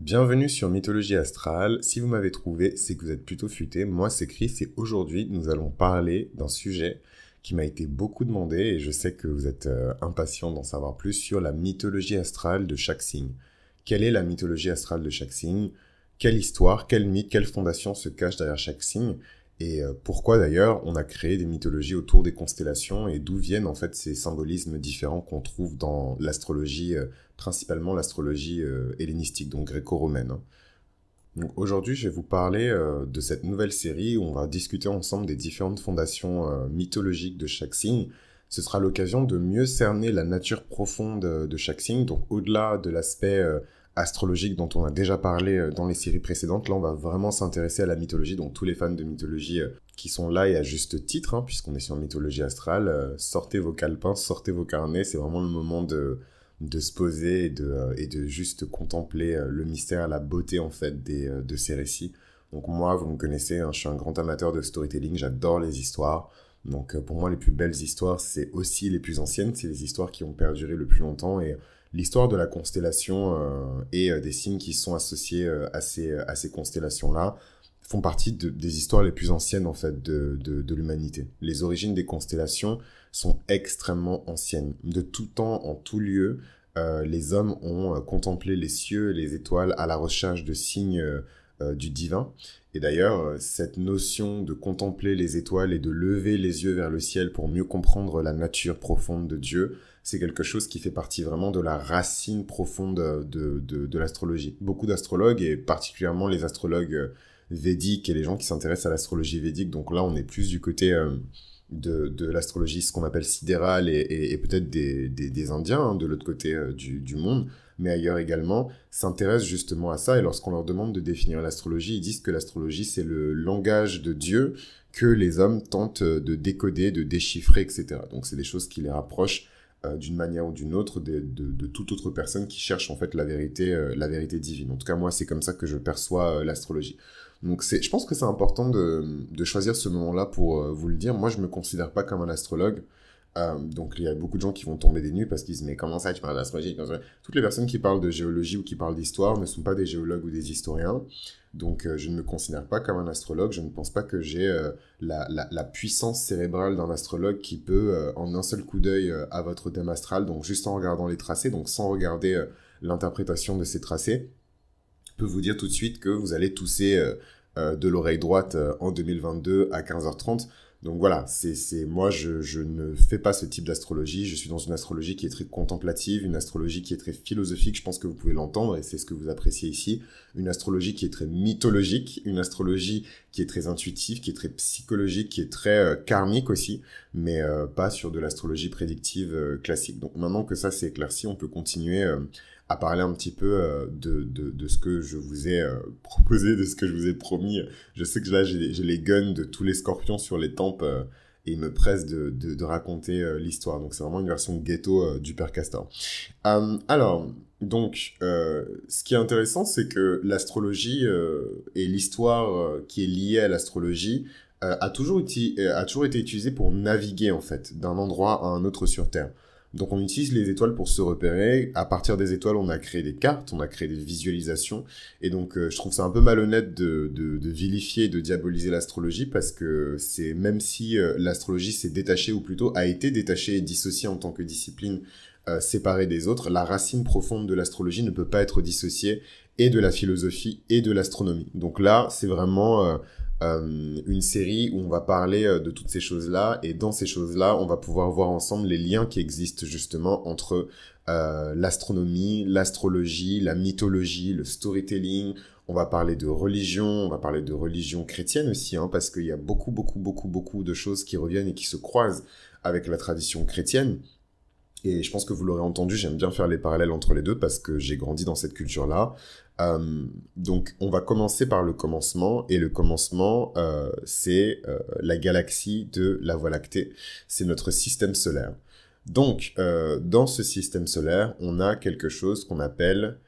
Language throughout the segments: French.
Bienvenue sur Mythologie Astrale. Si vous m'avez trouvé, c'est que vous êtes plutôt futé. Moi, c'est Chris et aujourd'hui, nous allons parler d'un sujet qui m'a été beaucoup demandé et je sais que vous êtes euh, impatient d'en savoir plus sur la mythologie astrale de chaque signe. Quelle est la mythologie astrale de chaque signe Quelle histoire, quel mythe, quelle fondation se cache derrière chaque signe et euh, pourquoi d'ailleurs on a créé des mythologies autour des constellations et d'où viennent en fait ces symbolismes différents qu'on trouve dans l'astrologie, euh, principalement l'astrologie euh, hellénistique, donc gréco-romaine. Hein. aujourd'hui, je vais vous parler de cette nouvelle série où on va discuter ensemble des différentes fondations mythologiques de chaque signe. Ce sera l'occasion de mieux cerner la nature profonde de chaque signe, donc au-delà de l'aspect astrologique dont on a déjà parlé euh, dans les séries précédentes. Là, on va vraiment s'intéresser à la mythologie. Donc, tous les fans de mythologie euh, qui sont là et à juste titre, hein, puisqu'on est sur mythologie astrale, euh, sortez vos calepins, sortez vos carnets. C'est vraiment le moment de, de se poser et de, juste contempler le mystère, la beauté en fait de ces récits. Donc moi, vous me connaissez, hein, je suis un grand amateur de storytelling, j'adore les histoires. Donc pour moi, les plus belles histoires, c'est aussi les plus anciennes, c'est les histoires qui ont perduré le plus longtemps et l'histoire de la constellation euh, et euh, des signes qui sont associés euh, à ces, à ces constellations-là font partie des histoires les plus anciennes en fait de, l'humanité. Les origines des constellations sont extrêmement anciennes. De tout temps, en tout lieu, les hommes ont contemplé les cieux, et les étoiles à la recherche de signes euh, du divin. Et d'ailleurs, euh, cette notion de contempler les étoiles et de lever les yeux vers le ciel pour mieux comprendre la nature profonde de Dieu, c'est quelque chose qui fait partie vraiment de la racine profonde de, de, l'astrologie. Beaucoup d'astrologues, et particulièrement les astrologues euh, védiques et les gens qui s'intéressent à l'astrologie védique, donc là on est plus du côté de, de l'astrologie, ce qu'on appelle sidéral, et, et, peut-être des, des, Indiens hein, de l'autre côté euh, du, du, monde, mais ailleurs également, s'intéressent justement à ça. Et lorsqu'on leur demande de définir l'astrologie, ils disent que l'astrologie, c'est le langage de Dieu que les hommes tentent euh, de décoder, de déchiffrer, etc. Donc c'est des choses qui les rapprochent euh, d'une manière ou d'une autre de, de, toute autre personne qui cherche en fait la vérité, la vérité divine. En tout cas, moi, c'est comme ça que je perçois l'astrologie. Donc c'est, je pense que c'est important de, de, choisir ce moment-là pour euh, vous le dire. Moi, je ne me considère pas comme un astrologue. Euh, donc il y a beaucoup de gens qui vont tomber des nues parce qu'ils disent mais comment ça tu parles d'astrologie Toutes les personnes qui parlent de géologie ou qui parlent d'histoire ne sont pas des géologues ou des historiens. Donc euh, je ne me considère pas comme un astrologue. Je ne pense pas que j'ai la, la, puissance cérébrale d'un astrologue qui peut en un seul coup d'œil à votre thème astral, donc juste en regardant les tracés, donc sans regarder l'interprétation de ces tracés, peux vous dire tout de suite que vous allez tousser euh, euh, de l'oreille droite euh, en 2022 à 15h30. Donc voilà, c'est moi je, ne fais pas ce type d'astrologie. Je suis dans une astrologie qui est très contemplative, une astrologie qui est très philosophique. Je pense que vous pouvez l'entendre et c'est ce que vous appréciez ici. Une astrologie qui est très mythologique, une astrologie qui est très intuitive, qui est très psychologique, qui est très karmique aussi, mais pas sur de l'astrologie prédictive classique. Donc maintenant que ça c'est éclairci, on peut continuer à parler un petit peu euh, de, de, de, ce que je vous ai euh, proposé, de ce que je vous ai promis. Je sais que là, j'ai les guns de tous les scorpions sur les tempes euh, et ils me presse de, de, de raconter l'histoire. Donc, c'est vraiment une version ghetto du Père Castor. alors, donc, ce qui est intéressant, c'est que l'astrologie et l'histoire qui est liée à l'astrologie a, toujours a toujours été utilisée pour naviguer, en fait, d'un endroit à un autre sur Terre. Donc on utilise les étoiles pour se repérer. À partir des étoiles, on a créé des cartes, on a créé des visualisations. Et donc euh, je trouve ça un peu malhonnête de, vilifier, de diaboliser l'astrologie parce que c'est même si euh, l'astrologie s'est détachée ou plutôt a été détachée et dissociée en tant que discipline euh, séparée des autres, la racine profonde de l'astrologie ne peut pas être dissociée et de la philosophie et de l'astronomie. Donc là, c'est vraiment euh, une série où on va parler euh, de toutes ces choses-là. Et dans ces choses-là, on va pouvoir voir ensemble les liens qui existent justement entre euh, l'astronomie, l'astrologie, la mythologie, le storytelling. On va parler de religion, on va parler de religion chrétienne aussi, hein, parce qu'il y a beaucoup, beaucoup, beaucoup, beaucoup de choses qui reviennent et qui se croisent avec la tradition chrétienne. Et je pense que vous l'aurez entendu, j'aime bien faire les parallèles entre les deux parce que j'ai grandi dans cette culture-là. Euh, donc on va commencer par le commencement et le commencement euh, c'est euh, la galaxie de la Voie lactée, c'est notre système solaire. Donc dans ce système solaire on a quelque chose qu'on appelle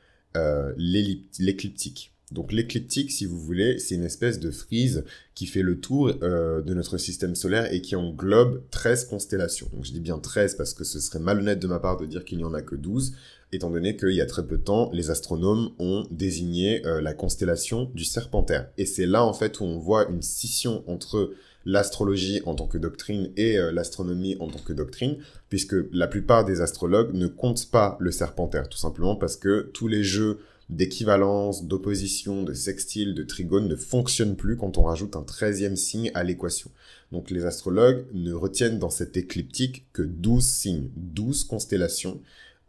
l'écliptique. Donc l'écliptique, si vous voulez, c'est une espèce de frise qui fait le tour euh, de notre système solaire et qui englobe 13 constellations. Donc je dis bien 13 parce que ce serait malhonnête de ma part de dire qu'il n'y en a que 12, étant donné qu'il y a très peu de temps, les astronomes ont désigné euh, la constellation du Serpentaire. Et c'est là en fait où on voit une scission entre l'astrologie en tant que doctrine et euh, l'astronomie en tant que doctrine, puisque la plupart des astrologues ne comptent pas le Serpentaire, tout simplement parce que tous les jeux d'équivalence, d'opposition, de sextile, de trigone ne fonctionne plus quand on rajoute un treizième signe à l'équation. Donc les astrologues ne retiennent dans cette écliptique que douze signes, douze constellations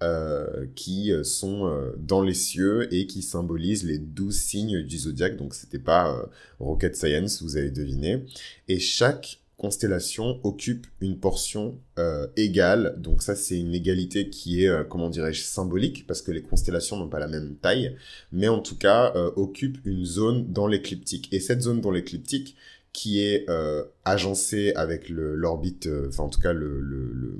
euh, qui euh, sont euh, dans les cieux et qui symbolisent les douze signes du zodiaque. Donc c'était pas rocket science, vous avez deviné. Et chaque constellation occupe une portion euh, égale. Donc ça, c'est une égalité qui est, euh, comment dirais-je, symbolique, parce que les constellations n'ont pas la même taille, mais en tout cas, euh, occupe une zone dans l'écliptique. Et cette zone dans l'écliptique, qui est euh, agencée avec l'orbite, enfin en tout cas le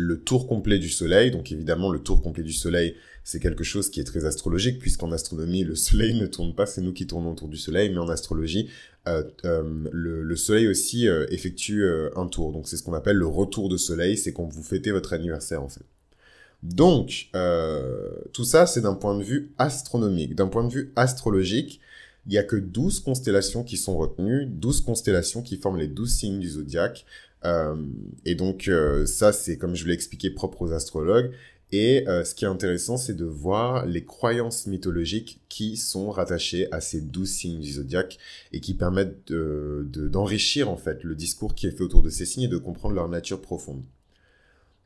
le tour complet du Soleil. Donc évidemment, le tour complet du Soleil, c'est quelque chose qui est très astrologique, puisqu'en astronomie, le Soleil ne tourne pas, c'est nous qui tournons autour du Soleil, mais en astrologie, euh, euh, le, Soleil aussi euh, effectue un tour. Donc c'est ce qu'on appelle le retour de Soleil, c'est quand vous fêtez votre anniversaire en fait. Donc, tout ça, c'est d'un point de vue astronomique. D'un point de vue astrologique, il n'y a que 12 constellations qui sont retenues, 12 constellations qui forment les 12 signes du zodiaque. Euh, et donc euh, ça, c'est comme je l'ai expliqué propre aux astrologues. Et euh, ce qui est intéressant, c'est de voir les croyances mythologiques qui sont rattachées à ces douze signes du zodiaque et qui permettent d'enrichir de, en fait le discours qui est fait autour de ces signes et de comprendre leur nature profonde.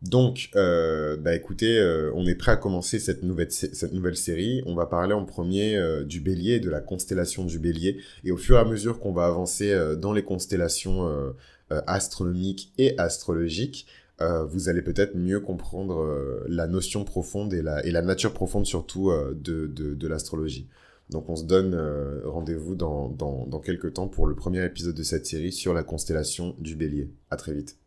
Donc, euh, bah écoutez, euh, on est prêt à commencer cette nouvelle, cette nouvelle série. On va parler en premier euh, du bélier, de la constellation du bélier. Et au fur et à mesure qu'on va avancer dans les constellations astronomiques et astrologiques, vous allez peut-être mieux comprendre la notion profonde et la, et la nature profonde surtout de, de, l'astrologie. Donc on se donne rendez-vous dans, dans, dans quelques temps pour le premier épisode de cette série sur la constellation du bélier. À très vite.